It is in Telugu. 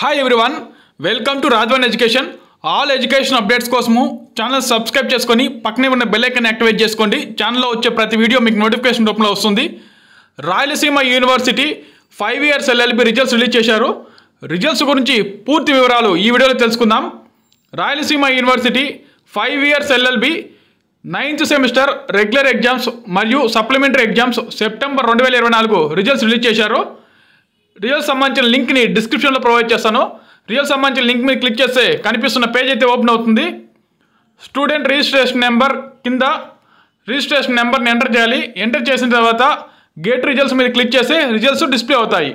hi everyone welcome to Rajwan education all education updates కోసము ఛానల్ సబ్స్క్రైబ్ చేసుకొని పక్కనే ఉన్న బెల్ ఐకన్ యాక్టివేట్ చేసుకోండి ఛానల్లో వచ్చే ప్రతి వీడియో మీకు నోటిఫికేషన్ రూపంలో వస్తుంది Rayalaseema university five years LLB results release చేశారు రిజల్ట్స్ గురించి పూర్తి వివరాలు ఈ వీడియోలో తెలుసుకుందాం Rayalaseema university five years LLB ninth semester regular exams మరియు సప్లిమెంటరీ ఎగ్జామ్స్ సెప్టెంబర్ రెండు వేల ఇరవై నాలుగు రిజల్ట్స్ రిలీజ్ చేశారు రియల్ సంబంధించిన లింక్ని డిస్క్రిప్షన్లో ప్రొవైడ్ చేస్తాను రియల్ సంబంధించిన లింక్ మీద క్లిక్ చేస్తే కనిపిస్తున్న పేజ్ అయితే ఓపెన్ అవుతుంది స్టూడెంట్ రిజిస్ట్రేషన్ నెంబర్ కింద రిజిస్ట్రేషన్ నెంబర్ని ఎంటర్ చేయాలి ఎంటర్ చేసిన తర్వాత గేట్ రిజల్ట్స్ మీద క్లిక్ చేస్తే రిజల్ట్స్ డిస్ప్లే అవుతాయి